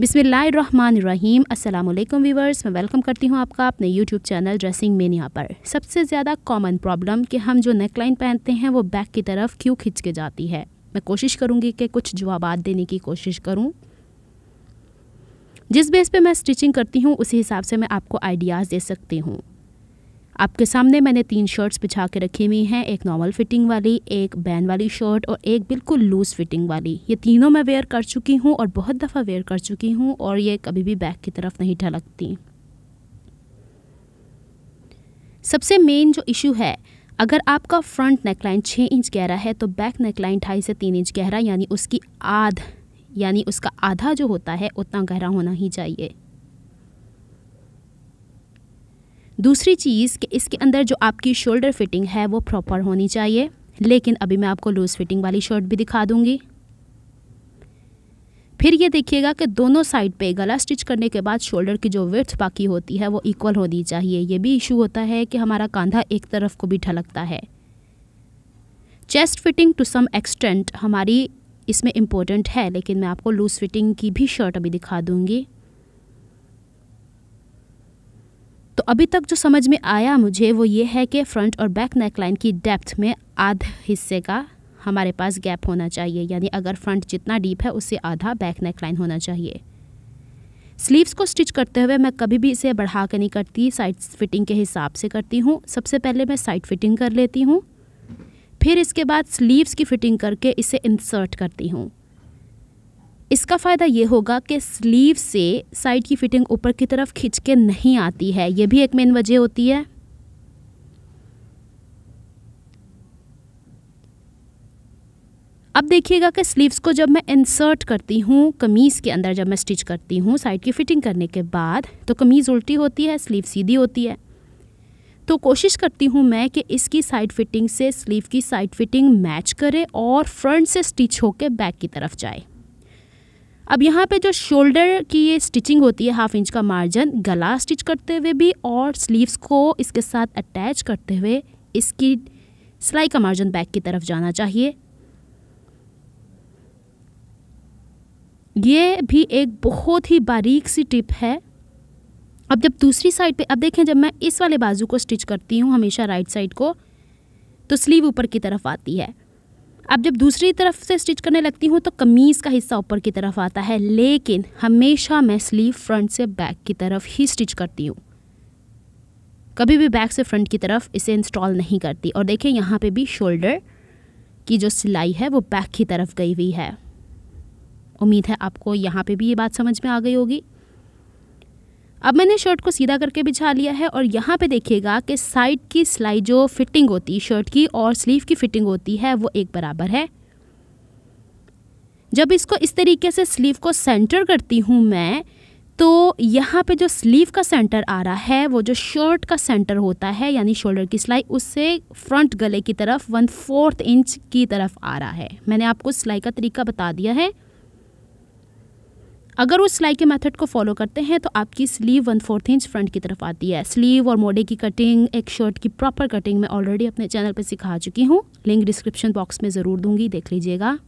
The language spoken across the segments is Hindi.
बिसमीम अल्लाम वीवर्स मैं वेलकम करती हूँ आपका अपने यूट्यूब चैनल ड्रेसिंग मेनिया पर सबसे ज़्यादा कॉमन प्रॉब्लम कि हम जो नेकलाइन पहनते हैं वो बैक की तरफ क्यों खिंच के जाती है मैं कोशिश करूँगी कि कुछ जवाब देने की कोशिश करूँ जिस बेस पे मैं स्टिचिंग करती हूँ उसी हिसाब से मैं आपको आइडियाज़ दे सकती हूँ आपके सामने मैंने तीन शर्ट्स बिछा के रखी हुई हैं एक नॉर्मल फिटिंग वाली एक बैन वाली शर्ट और एक बिल्कुल लूज़ फिटिंग वाली ये तीनों मैं वेयर कर चुकी हूँ और बहुत दफ़ा वेयर कर चुकी हूँ और ये कभी भी बैक की तरफ नहीं ढलकती सबसे मेन जो इशू है अगर आपका फ्रंट नेकलाइन छः इंच गहरा है तो बैक नेकलाइन ढाई से तीन इंच गहरा यानी उसकी आध यानी उसका आधा जो होता है उतना गहरा होना ही चाहिए दूसरी चीज़ कि इसके अंदर जो आपकी शोल्डर फिटिंग है वो प्रॉपर होनी चाहिए लेकिन अभी मैं आपको लूज़ फिटिंग वाली शर्ट भी दिखा दूँगी फिर ये देखिएगा कि दोनों साइड पे गला स्टिच करने के बाद शोल्डर की जो विर्थ बाकी होती है वो इक्वल होनी चाहिए ये भी इशू होता है कि हमारा कंधा एक तरफ को भी ढलकता है chest fitting to some extent हमारी इसमें इम्पोर्टेंट है लेकिन मैं आपको लूज़ फिटिंग की भी शर्ट अभी दिखा दूँगी तो अभी तक जो समझ में आया मुझे वो ये है कि फ्रंट और बैक नेक लाइन की डेप्थ में आध हिस्से का हमारे पास गैप होना चाहिए यानी अगर फ्रंट जितना डीप है उससे आधा बैक नेक लाइन होना चाहिए स्लीव्स को स्टिच करते हुए मैं कभी भी इसे बढ़ा के नहीं करती साइड फिटिंग के हिसाब से करती हूँ सबसे पहले मैं साइड फिटिंग कर लेती हूँ फिर इसके बाद स्लीव्स की फिटिंग करके इसे इंसर्ट करती हूँ इसका फ़ायदा ये होगा कि स्लीव से साइड की फिटिंग ऊपर की तरफ खिंच के नहीं आती है ये भी एक मेन वजह होती है अब देखिएगा कि स्लीव्स को जब मैं इंसर्ट करती हूँ कमीज़ के अंदर जब मैं स्टिच करती हूँ साइड की फिटिंग करने के बाद तो कमीज़ उल्टी होती है स्लीव सीधी होती है तो कोशिश करती हूँ मैं कि इसकी साइड फिटिंग से स्लीव की साइड फिटिंग मैच करे और फ्रंट से स्टिच होकर बैक की तरफ जाए अब यहाँ पे जो शोल्डर की ये स्टिचिंग होती है हाफ इंच का मार्जिन गला स्टिच करते हुए भी और स्लीव्स को इसके साथ अटैच करते हुए इसकी सिलाई का मार्जिन बैक की तरफ जाना चाहिए ये भी एक बहुत ही बारीक सी टिप है अब जब दूसरी साइड पे अब देखें जब मैं इस वाले बाजू को स्टिच करती हूँ हमेशा राइट साइड को तो स्लीव ऊपर की तरफ आती है अब जब दूसरी तरफ से स्टिच करने लगती हूँ तो कमीज़ का हिस्सा ऊपर की तरफ आता है लेकिन हमेशा मैं स्लीव फ्रंट से बैक की तरफ ही स्टिच करती हूँ कभी भी बैक से फ्रंट की तरफ इसे इंस्टॉल नहीं करती और देखें यहाँ पे भी शोल्डर की जो सिलाई है वो बैक की तरफ गई हुई है उम्मीद है आपको यहाँ पे भी ये बात समझ में आ गई होगी अब मैंने शर्ट को सीधा करके बिछा लिया है और यहाँ पे देखिएगा कि साइड की सिलाई जो फिटिंग होती है शर्ट की और स्लीव की फिटिंग होती है वो एक बराबर है जब इसको इस तरीके से स्लीव को सेंटर करती हूँ मैं तो यहाँ पे जो स्लीव का सेंटर आ रहा है वो जो शर्ट का सेंटर होता है यानी शोल्डर की सिलाई उससे फ्रंट गले की तरफ वन फोर्थ इंच की तरफ आ रहा है मैंने आपको सिलाई का तरीका बता दिया है अगर उस सिलाई के मेथड को फॉलो करते हैं तो आपकी sleeve one fourth inch front की तरफ आती है स्लीव और मोडे की कटिंग एक शर्ट की प्रॉपर कटिंग मैं ऑलरेडी अपने चैनल पर सिखा चुकी हूँ लिंक डिस्क्रिप्शन बॉक्स में ज़रूर दूंगी देख लीजिएगा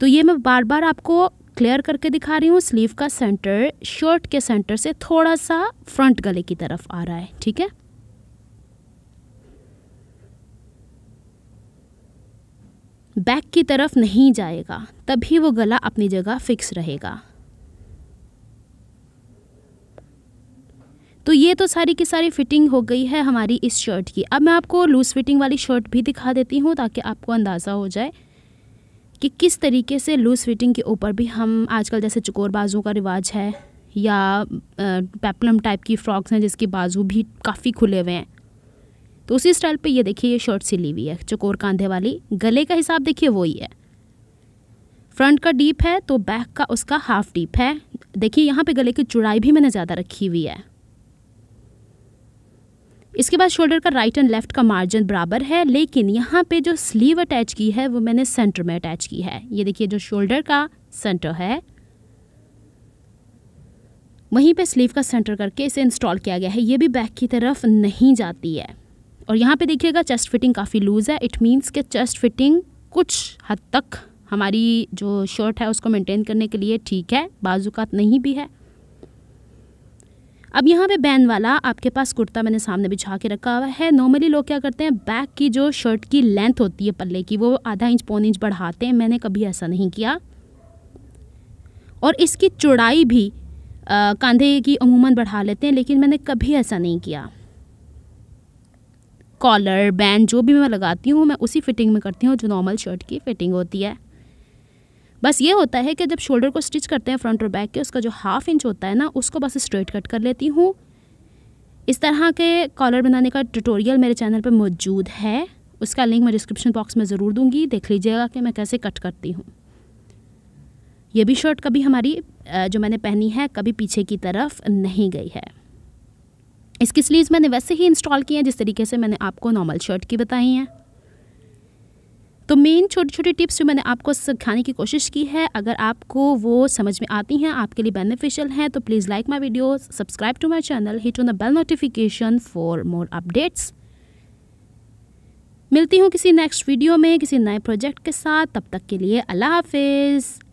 तो ये मैं बार बार आपको क्लियर करके दिखा रही हूँ स्लीव का सेंटर शर्ट के सेंटर से थोड़ा सा फ्रंट गले की तरफ आ रहा है ठीक है बैक की तरफ नहीं जाएगा तभी वो गला अपनी जगह फिक्स रहेगा तो ये तो सारी की सारी फिटिंग हो गई है हमारी इस शर्ट की अब मैं आपको लूज़ फिटिंग वाली शर्ट भी दिखा देती हूँ ताकि आपको अंदाज़ा हो जाए कि किस तरीके से लूज़ फिटिंग के ऊपर भी हम आजकल जैसे चकोर बाजू का रिवाज है या पेपलम टाइप की फ्रॉक्स हैं जिसके बाजू भी काफ़ी खुले हुए हैं तो उसी स्टाइल पे ये देखिए ये शर्ट सिली हुई है चकोर कांधे वाली गले का हिसाब देखिए वही है फ्रंट का डीप है तो बैक का उसका हाफ डीप है देखिए यहाँ पे गले की चुड़ाई भी मैंने ज़्यादा रखी हुई है इसके बाद शोल्डर का राइट एंड लेफ्ट का मार्जिन बराबर है लेकिन यहाँ पे जो स्लीव अटैच की है वो मैंने सेंटर में अटैच की है ये देखिए जो शोल्डर का सेंटर है वहीं पे स्लीव का सेंटर करके इसे इंस्टॉल किया गया है ये भी बैक की तरफ नहीं जाती है और यहाँ पे देखिएगा चेस्ट फिटिंग काफ़ी लूज़ है इट मीन्स कि चेस्ट फिटिंग कुछ हद तक हमारी जो शर्ट है उसको मेंटेन करने के लिए ठीक है बाजूकात नहीं भी है अब यहाँ पे बैन वाला आपके पास कुर्ता मैंने सामने बिछा के रखा हुआ है नॉर्मली लोग क्या करते हैं बैक की जो शर्ट की लेंथ होती है पल्ले की वो आधा इंच पौन इंच बढ़ाते हैं मैंने कभी ऐसा नहीं किया और इसकी चौड़ाई भी कांधे की अमूमन बढ़ा लेते हैं लेकिन मैंने कभी ऐसा नहीं किया कॉलर बैंड जो भी मैं लगाती हूँ मैं उसी फिटिंग में करती हूँ जो नॉर्मल शर्ट की फिटिंग होती है बस ये होता है कि जब शोल्डर को स्टिच करते हैं फ्रंट और बैक के उसका जो हाफ इंच होता है ना उसको बस स्ट्रेट कट कर लेती हूँ इस तरह के कॉलर बनाने का ट्यूटोरियल मेरे चैनल पर मौजूद है उसका लिंक मैं डिस्क्रिप्शन बॉक्स में ज़रूर दूंगी देख लीजिएगा कि मैं कैसे कट करती हूँ ये भी शर्ट कभी हमारी जो मैंने पहनी है कभी पीछे की तरफ नहीं गई है इसकी स्लीव्स मैंने वैसे ही इंस्टॉल किए हैं जिस तरीके से मैंने आपको नॉर्मल शर्ट की बताई हैं तो मेन छोटी छोटी टिप्स जो मैंने आपको सिखाने की कोशिश की है अगर आपको वो समझ में आती हैं आपके लिए बेनिफिशियल हैं तो please like my video subscribe to my channel hit on the bell notification for more updates मिलती हूँ किसी नेक्स्ट वीडियो में किसी नए प्रोजेक्ट के साथ तब तक के लिए अल्लाह हाफिज़